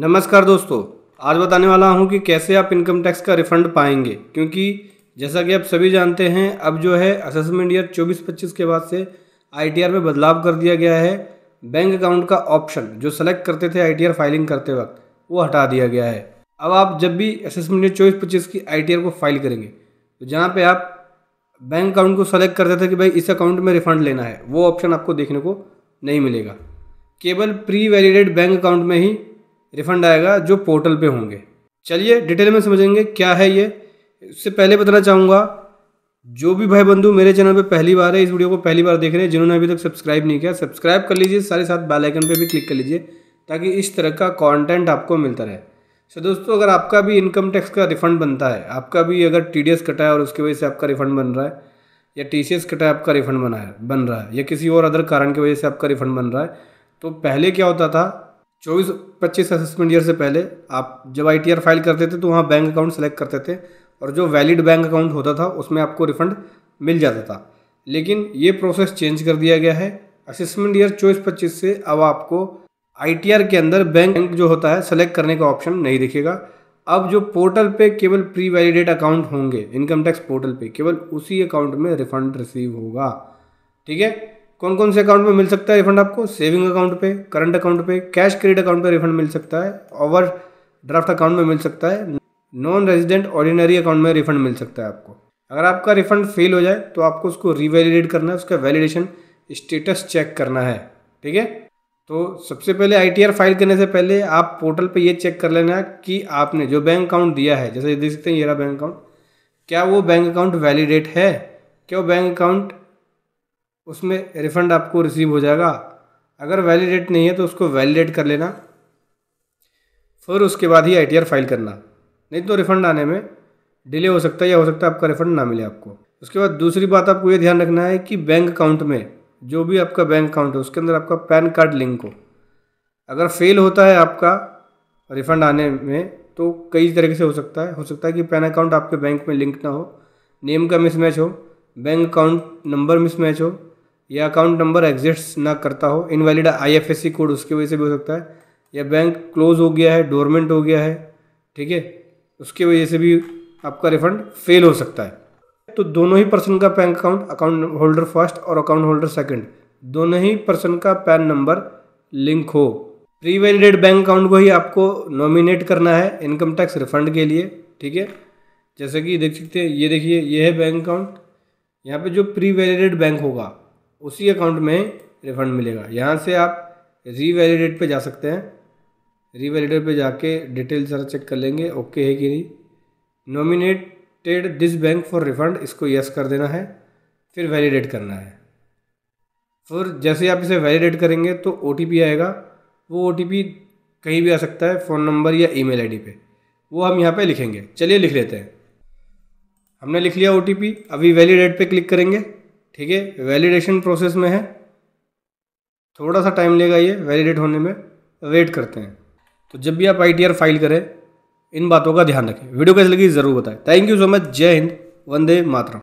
नमस्कार दोस्तों आज बताने वाला हूं कि कैसे आप इनकम टैक्स का रिफंड पाएंगे क्योंकि जैसा कि आप सभी जानते हैं अब जो है असेसमेंट ईयर 24-25 के बाद से आईटीआर में बदलाव कर दिया गया है बैंक अकाउंट का ऑप्शन जो सेलेक्ट करते थे आईटीआर फाइलिंग करते वक्त वो हटा दिया गया है अब आप जब भी असेसमेंट ईयर चौबीस पच्चीस की आई को फाइल करेंगे तो जहाँ पर आप बैंक अकाउंट को सेलेक्ट करते थे कि भाई इस अकाउंट में रिफंड लेना है वो ऑप्शन आपको देखने को नहीं मिलेगा केवल प्री वैलिडेड बैंक अकाउंट में ही रिफंड आएगा जो पोर्टल पे होंगे चलिए डिटेल में समझेंगे क्या है ये इससे पहले बताना चाहूँगा जो भी भाई बंधु मेरे चैनल पे पहली बार है इस वीडियो को पहली बार देख रहे हैं जिन्होंने अभी तक सब्सक्राइब नहीं किया सब्सक्राइब कर लीजिए सारे साथ बैलाइकन पर भी क्लिक कर लीजिए ताकि इस तरह का कॉन्टेंट आपको मिलता रहे सो दोस्तों अगर आपका भी इनकम टैक्स का रिफंड बनता है आपका भी अगर टी कटा है और उसकी वजह से आपका रिफंड बन रहा है या टी सी कटा कटाया आपका रिफंड बना है बन रहा है या किसी और अदर कारण की वजह से आपका रिफंड बन रहा है तो पहले क्या होता था चौबीस पच्चीस असेसमेंट ईयर से पहले आप जब आई फाइल करते थे तो वहाँ बैंक अकाउंट सेलेक्ट करते थे और जो वैलिड बैंक अकाउंट होता था उसमें आपको रिफंड मिल जाता था लेकिन ये प्रोसेस चेंज कर दिया गया है असेसमेंट ईयर चौबीस पच्चीस से अब आपको आई के अंदर बैंक जो होता है सेलेक्ट करने का ऑप्शन नहीं दिखेगा अब जो पोर्टल पे केवल प्री वैलिडेट अकाउंट होंगे इनकम टैक्स पोर्टल पे केवल उसी अकाउंट में रिफंड रिसीव होगा ठीक है कौन कौन से अकाउंट में मिल सकता है रिफंड आपको सेविंग अकाउंट पे करंट अकाउंट पे कैश क्रेडिट अकाउंट पे रिफंड मिल सकता है ओवर ड्राफ्ट अकाउंट में मिल सकता है नॉन रेजिडेंट ऑर्डिनरी अकाउंट में रिफंड मिल सकता है आपको अगर आपका रिफंड फेल हो जाए तो आपको उसको रिवेलीडेट करना है उसका वैलिडेशन स्टेटस चेक करना है ठीक है तो सबसे पहले आई फाइल करने से पहले आप पोर्टल पर यह चेक कर लेना कि आपने जो बैंक अकाउंट दिया है जैसे देख सकते हैं ये बैंक अकाउंट क्या वो बैंक अकाउंट वैलिडेट है क्या वो बैंक अकाउंट उसमें रिफ़ंड आपको रिसीव हो जाएगा अगर वैलिडेट नहीं है तो उसको वैलिडेट कर लेना फिर उसके बाद ही आई फाइल करना नहीं तो रिफ़ंड आने में डिले हो सकता है या हो सकता है आपका रिफ़ंड ना मिले आपको उसके बाद दूसरी बात आपको ये ध्यान रखना है कि बैंक अकाउंट में जो भी आपका बैंक अकाउंट है उसके अंदर आपका पैन कार्ड लिंक हो अगर फेल होता है आपका रिफ़ंड आने में तो कई तरीके से हो सकता है हो सकता है कि पैन अकाउंट आपके बैंक में लिंक ना हो नेम का मिसमैच हो बैंक अकाउंट नंबर मिसमैच हो या अकाउंट नंबर एग्जिस्ट ना करता हो इनवैलिड आईएफएससी कोड उसकी वजह से भी हो सकता है या बैंक क्लोज हो गया है डोरमेंट हो गया है ठीक है उसकी वजह से भी आपका रिफंड फेल हो सकता है तो दोनों ही पर्सन का bank account account holder first और अकाउंट होल्डर सेकंड दोनों ही पर्सन का पैन नंबर लिंक हो प्री वैलिडेड बैंक अकाउंट को ही आपको नॉमिनेट करना है इनकम टैक्स रिफंड के लिए ठीक है जैसे कि देख सकते हैं ये देखिए ये है बैंक अकाउंट यहाँ पे जो प्री वैलिडेड बैंक होगा उसी अकाउंट में रिफंड मिलेगा यहाँ से आप रीवैलिडेट पे जा सकते हैं रीवैलिडेट पे जाके डिटेल सारा चेक कर लेंगे ओके है कि नहीं nominated this bank for refund इसको यस कर देना है फिर वैलिडेट करना है फिर जैसे आप इसे वैलिडेट करेंगे तो ओ आएगा वो ओ कहीं भी आ सकता है फ़ोन नंबर या ई मेल पे वो हम यहाँ पे लिखेंगे चलिए लिख लेते हैं हमने लिख लिया ओ अभी वैलिडेट पे क्लिक करेंगे ठीक है वैलिडेशन प्रोसेस में है थोड़ा सा टाइम लेगा ये वैलिडेट होने में वेट करते हैं तो जब भी आप आई फाइल करें इन बातों का ध्यान रखें वीडियो कैसे लगी ज़रूर बताएं थैंक यू सो मच जय हिंद वंदे मातरम